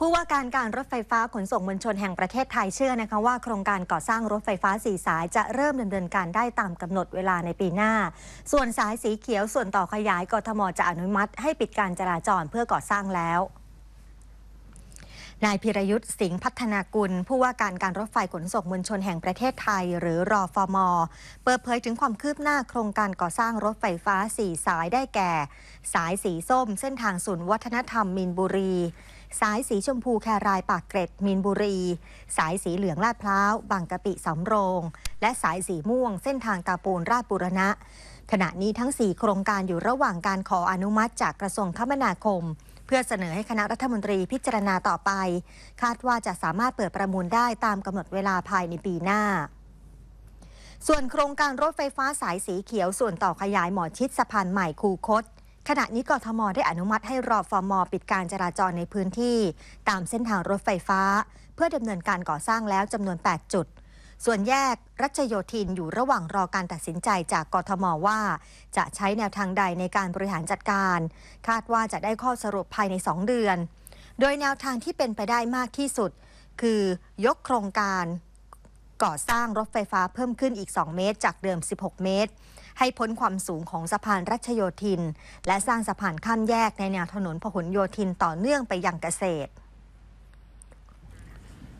ผู้ว่าการการรถไฟฟ้าขนส่งมวลชนแห่งประเทศไทยเชื่อนะคะว่าโครงการก่อสร้างรถไฟฟ้าสีสายจะเริ่มดำเนินการได้ตามกำหนดเวลาในปีหน้า ส่วนสายสีเขียวส่วนต่อขยายกทมจะอนุมัติให้ปิดการจราจรเพื่อก่อสร้างแล้ว นายพิรยุทธ์สิงห์พัฒนากุลผู้ว่าการการรถไฟขนส่งมวลชนแห่งประเทศไทย หรือรอฟอมอเปิดเผยถึงความคืบหน้าโครงการก่อสร้างรถไฟฟ้าสีสายได้แก่ สายสีส้มเส้นทางศูนย์วัฒนธรรมมินบุรีสายสีชมพูแครายปากเกร็ดมีนบุรี สายสีเหลืองลาดพร้าวบางกะปิสำโรง และสายสีม่วงเส้นทางตาปูนราชบุรณะ ขณะนี้ทั้ง 4 โครงการอยู่ระหว่างการขออนุมัติจากกระทรวงคมนาคม เพื่อเสนอให้คณะรัฐมนตรีพิจารณาต่อไป คาดว่าจะสามารถเปิดประมูลได้ตามกำหนดเวลาภายในปีหน้า ส่วนโครงการรถไฟฟ้าสายสีเขียวส่วนต่อขยายหมอชิดสะพานใหม่คูคตขณะนี้กทมได้อนุมัติให้รอฟอร์มอปิดการจราจรในพื้นที่ ตามเส้นทางรถไฟฟ้า เพื่อดำเนินการก่อสร้างแล้วจำนวน 8 จุด ส่วนแยกรัชโยธินอยู่ระหว่างรอการตัดสินใจจากกทมว่า จะใช้แนวทางใดในการบริหารจัดการ คาดว่าจะได้ข้อสรุปภายใน 2 เดือน โดยแนวทางที่เป็นไปได้มากที่สุด คือยกโครงการก่อสร้างรถไฟฟ้าเพิ่มขึ้นอีก 2 เมตร จากเดิม 16 เมตร ให้พ้นความสูงของสะพานรัชโยธิน และสร้างสะพานข้ามแยกในแนวถนนพหลโยธินต่อเนื่องไปยังเกษตร